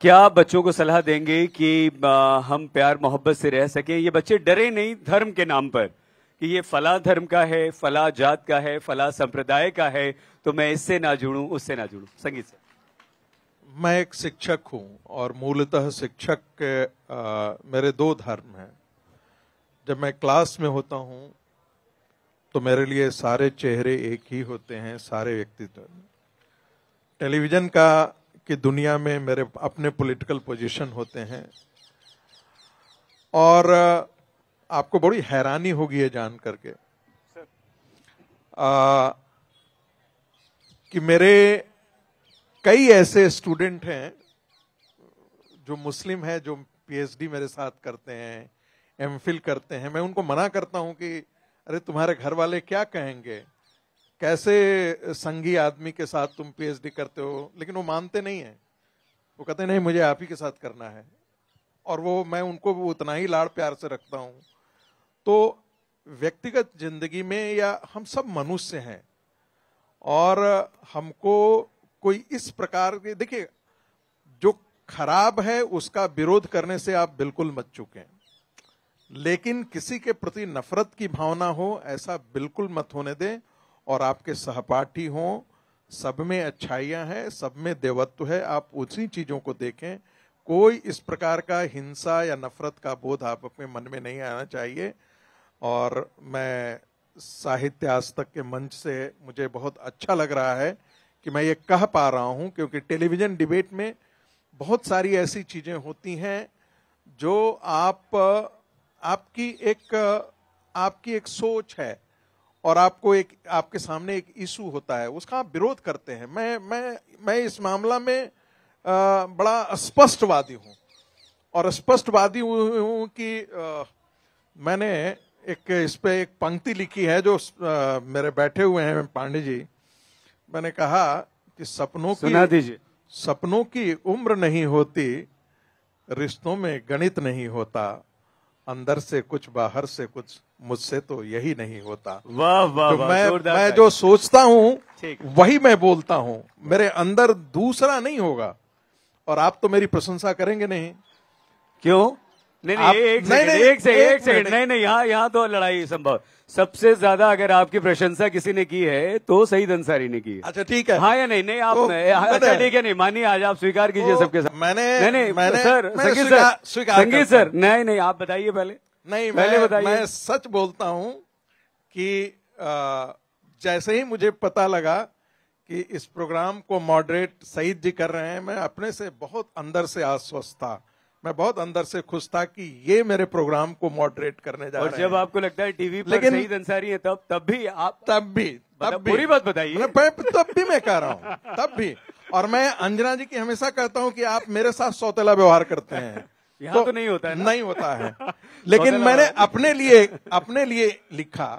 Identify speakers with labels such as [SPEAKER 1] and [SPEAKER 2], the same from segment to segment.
[SPEAKER 1] क्या आप बच्चों को सलाह देंगे कि आ, हम प्यार मोहब्बत से रह सकें ये बच्चे डरे नहीं धर्म के नाम पर कि ये फला धर्म का है फला जात का है फला संप्रदाय का है तो मैं इससे ना जुड़ू उससे ना जुड़ू संगीत सर
[SPEAKER 2] मैं एक शिक्षक हूं और मूलतः शिक्षक के आ, मेरे दो धर्म हैं जब मैं क्लास में होता हूं तो मेरे लिए सारे चेहरे एक ही होते हैं सारे व्यक्तित्व टेलीविजन का कि दुनिया में मेरे अपने पॉलिटिकल पोजीशन होते हैं और आपको बड़ी हैरानी होगी ये जान करके आ, कि मेरे कई ऐसे स्टूडेंट हैं जो मुस्लिम हैं जो पीएचडी मेरे साथ करते हैं एमफिल करते हैं मैं उनको मना करता हूं कि अरे तुम्हारे घर वाले क्या कहेंगे कैसे संगी आदमी के साथ तुम पीएचडी करते हो लेकिन वो मानते नहीं है वो कहते नहीं मुझे आप ही के साथ करना है और वो मैं उनको भी उतना ही लाड़ प्यार से रखता हूं तो व्यक्तिगत जिंदगी में या हम सब मनुष्य हैं और हमको कोई इस प्रकार के देखिए जो खराब है उसका विरोध करने से आप बिल्कुल मत चुके लेकिन किसी के प्रति नफरत की भावना हो ऐसा बिल्कुल मत होने दें और आपके सहपाठी हों सब में अच्छाइयां हैं सब में देवत्व है आप उसी चीज़ों को देखें कोई इस प्रकार का हिंसा या नफरत का बोध आप अपने मन में नहीं आना चाहिए और मैं साहित्य आज तक के मंच से मुझे बहुत अच्छा लग रहा है कि मैं ये कह पा रहा हूँ क्योंकि टेलीविज़न डिबेट में बहुत सारी ऐसी चीज़ें होती हैं जो आप आपकी एक आपकी एक सोच है और आपको एक आपके सामने एक इशू होता है उसका आप विरोध करते हैं मैं मैं मैं इस मामला में आ, बड़ा स्पष्टवादी हूं और स्पष्टवादी हूं कि आ, मैंने एक इस पर एक पंक्ति लिखी है जो आ, मेरे बैठे हुए हैं पांडे जी मैंने कहा कि सपनों की सुना दीजिए सपनों की उम्र नहीं होती रिश्तों में गणित नहीं होता अंदर से कुछ बाहर से कुछ मुझसे तो यही नहीं होता वाह वाह तो मैं मैं जो सोचता हूँ वही मैं बोलता हूँ मेरे अंदर दूसरा नहीं होगा और आप तो मेरी प्रशंसा करेंगे नहीं
[SPEAKER 1] क्यों नहीं नहीं एक सेकंड एक सेकंड एक सेकंड नहीं नहीं यहाँ यहाँ तो लड़ाई संभव सबसे ज्यादा अगर आपकी प्रशंसा किसी ने की है तो सही अंसारी ने की अच्छा ठीक है हाँ या नहीं नहीं आप तो हाँ, अच्छा ठीक है नहीं मानिए आज आप स्वीकार कीजिए तो सबके साथ मैंने नहीं नहीं मैंने सर संगीत सर संगीत सर नहीं नहीं आप बताइए पहले
[SPEAKER 2] नहीं पहले बताइए मैं सच बोलता हूँ कि जैसे ही मुझे पता लगा कि इस प्रोग्राम को मॉडरेट सईद जी कर रहे हैं मैं अपने से बहुत अंदर से आश्वस्त था मैं बहुत अंदर से खुश था कि ये मेरे प्रोग्राम को मॉडरेट करने जा और रहे जब हैं। आपको
[SPEAKER 1] लगता है टीवी पर लेकिन सईद अंसारी है तब तब भी आप तब भी तब मतलब भी पूरी बात बताइए तब भी मैं कह रहा हूँ तब भी
[SPEAKER 2] और मैं अंजना जी की हमेशा कहता हूँ कि आप मेरे साथ सौतेला व्यवहार करते हैं यहां तो, तो नहीं होता है ना? नहीं होता है लेकिन मैंने अपने लिए अपने लिए लिखा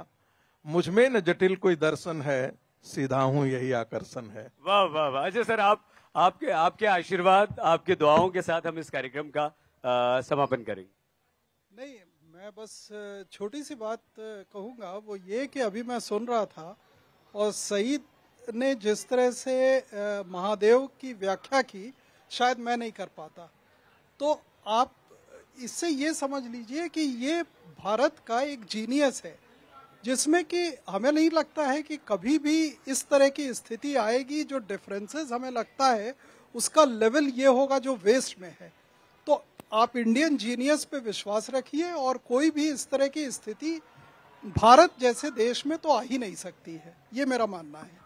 [SPEAKER 2] मुझमें न जटिल कोई दर्शन है सीधा हूं यही आकर्षण है
[SPEAKER 1] वाह वाह वाह अच्छा सर आप आपके आपके आशीर्वाद आपके दुआओं के साथ हम इस कार्यक्रम का आ, समापन करेंगे
[SPEAKER 3] नहीं मैं बस छोटी सी बात कहूँगा वो ये कि अभी मैं सुन रहा था और सईद ने जिस तरह से महादेव की व्याख्या की शायद मैं नहीं कर पाता तो आप इससे ये समझ लीजिए कि ये भारत का एक जीनियस है जिसमें कि हमें नहीं लगता है कि कभी भी इस तरह की स्थिति आएगी जो डिफरेंसेस हमें लगता है उसका लेवल ये होगा जो वेस्ट में है तो आप इंडियन जीनियस पे विश्वास रखिए और कोई भी इस तरह की स्थिति भारत जैसे देश में तो आ ही नहीं सकती है ये मेरा मानना है